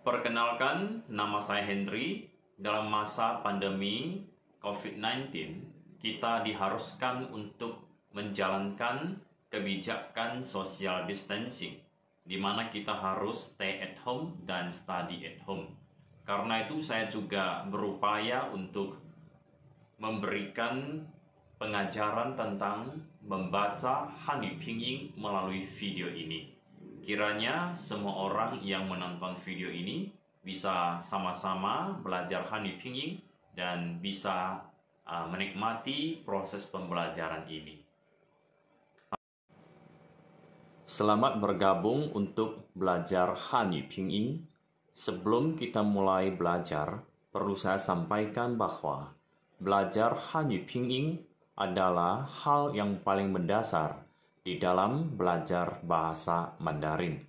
Perkenalkan, nama saya Henry. Dalam masa pandemi COVID-19, kita diharuskan untuk menjalankan kebijakan social distancing, di mana kita harus stay at home dan study at home. Karena itu, saya juga berupaya untuk memberikan pengajaran tentang membaca Hanyu Pinyin melalui video ini. Kiranya semua orang yang menonton video ini bisa sama-sama belajar Hani Pinyin dan bisa uh, menikmati proses pembelajaran ini. Selamat bergabung untuk belajar Hani Pinyin. Sebelum kita mulai belajar, perlu saya sampaikan bahwa belajar Hani Pinyin adalah hal yang paling mendasar di dalam belajar bahasa Mandarin.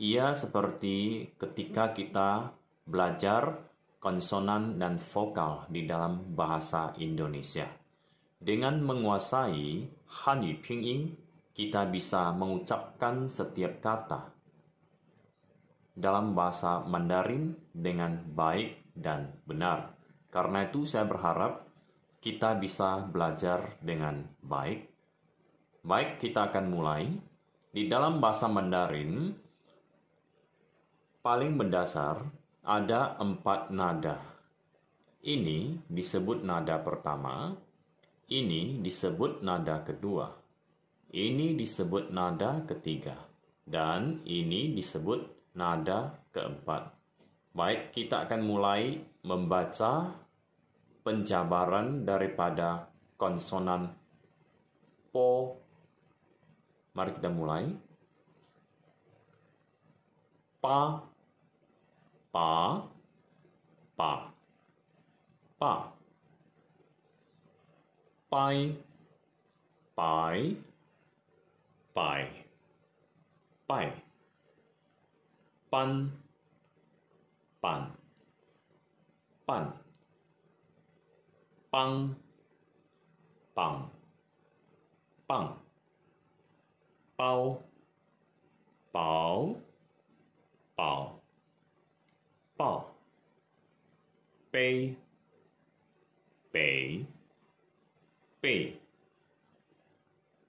Ia seperti ketika kita belajar konsonan dan vokal di dalam bahasa Indonesia. Dengan menguasai Hanyu Pinyin, kita bisa mengucapkan setiap kata dalam bahasa Mandarin dengan baik dan benar. Karena itu saya berharap kita bisa belajar dengan baik Baik, kita akan mulai. Di dalam bahasa Mandarin, paling mendasar ada empat nada. Ini disebut nada pertama, ini disebut nada kedua, ini disebut nada ketiga, dan ini disebut nada keempat. Baik, kita akan mulai membaca penjabaran daripada konsonan po Mari kita mulai. Pa, pa, pa, pa. Pai, pai, pai, pai. Pan, pan, pan. Pang, pang, pang. pang. 包，薄，宝，抱，杯，北，背，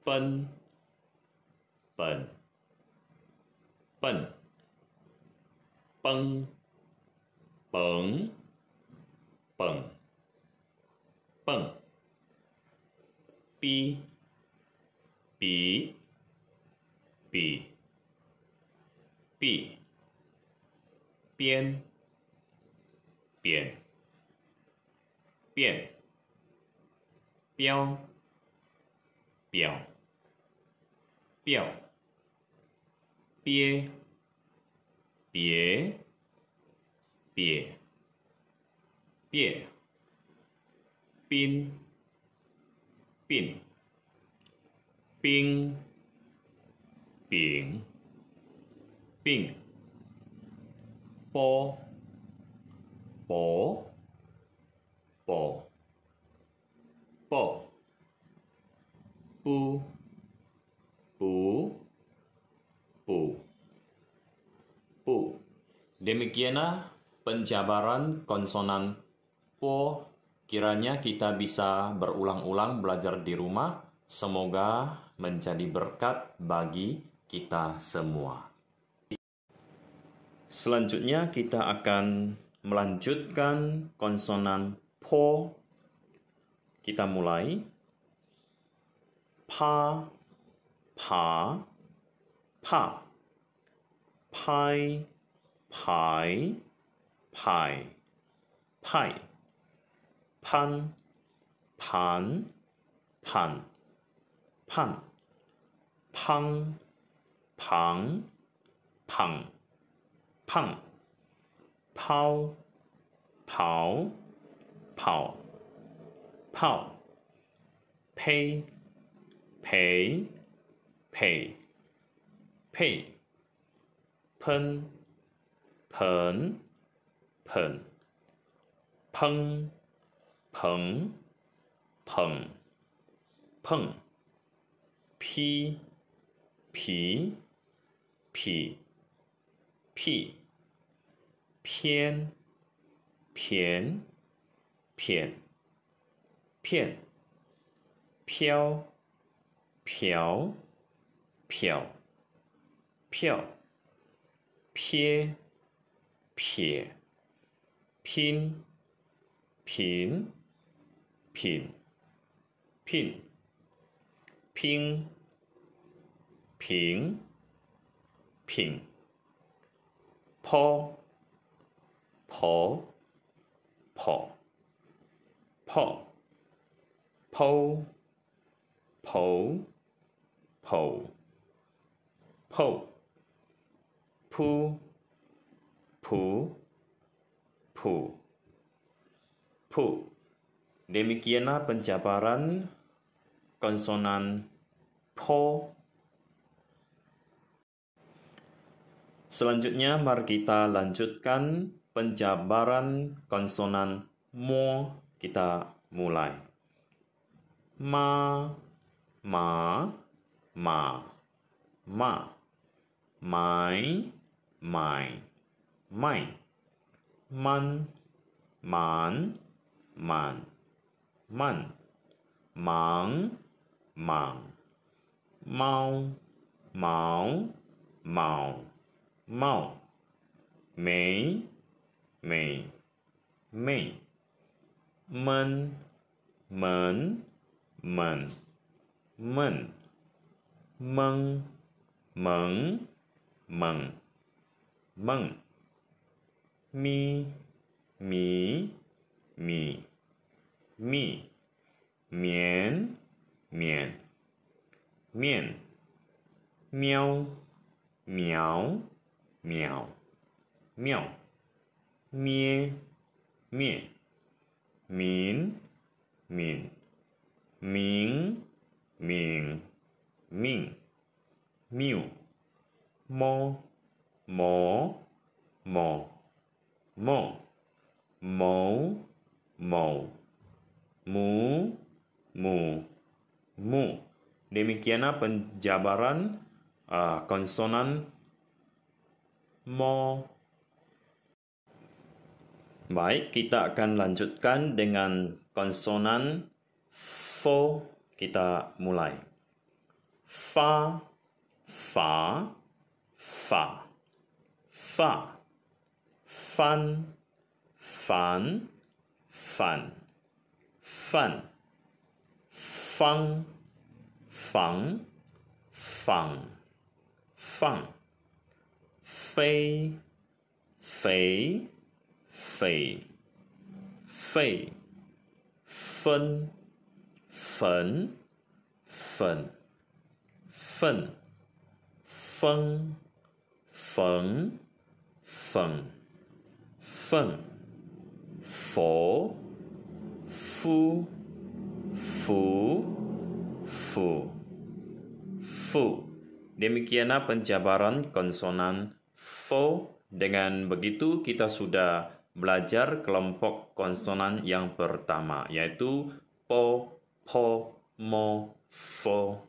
奔，本，笨，崩，蹦，蹦，蹦，逼，比。笔、笔、边、扁、变、标、表、表、憋、别、别、变、冰、病、冰。冰冰 demikianlah penjabaran konsonan po. Kiranya kita bisa berulang-ulang belajar di rumah. Semoga menjadi berkat bagi kita semua. Selanjutnya kita akan melanjutkan konsonan po. Kita mulai pa pa pa pai pai pai pai pan pan pan pan pang 胖胖胖，抛跑跑炮、呸呸呸配、喷盆、盆、喷喷喷碰，皮皮。僻，僻，偏，偏，偏，偏，飘，瓢，瓢，票，撇，撇，拼，品，品，聘，拼，平。品抛跑跑泡剖剖剖剖扑扑扑扑。Demikianlah penjabaran konsonan po Selanjutnya mari kita lanjutkan penjabaran konsonan mo kita mulai. Ma, ma, ma, ma, mai, mai, mai, man, man, man, man, mang, mang, mau, mau, mau. mau. 茂，美，美，美，闷，闷，闷，闷，萌，萌，萌，咪，咪，咪，咪，绵，绵，面，喵，喵。miau, miau, mie, mie, min, min, ming, ming, ming, miu, mo, mo, mo, mo, mo, mo, mu, mu, mu. Demikianlah penjabaran uh, konsonan mo. Baik, kita akan lanjutkan dengan konsonan fo. Kita mulai. Fa, fa, fa, fa, fan, fan, fan, fan, fang, fang, fang, fang. fang. 飞，肥，匪，费，分，粉，粉，粪，风，冯，粉，粪，佛，夫，fu, fu, fu. Demikianlah penjabaran konsonan Fo, dengan begitu kita sudah belajar kelompok konsonan yang pertama, yaitu po, po, mo, fo,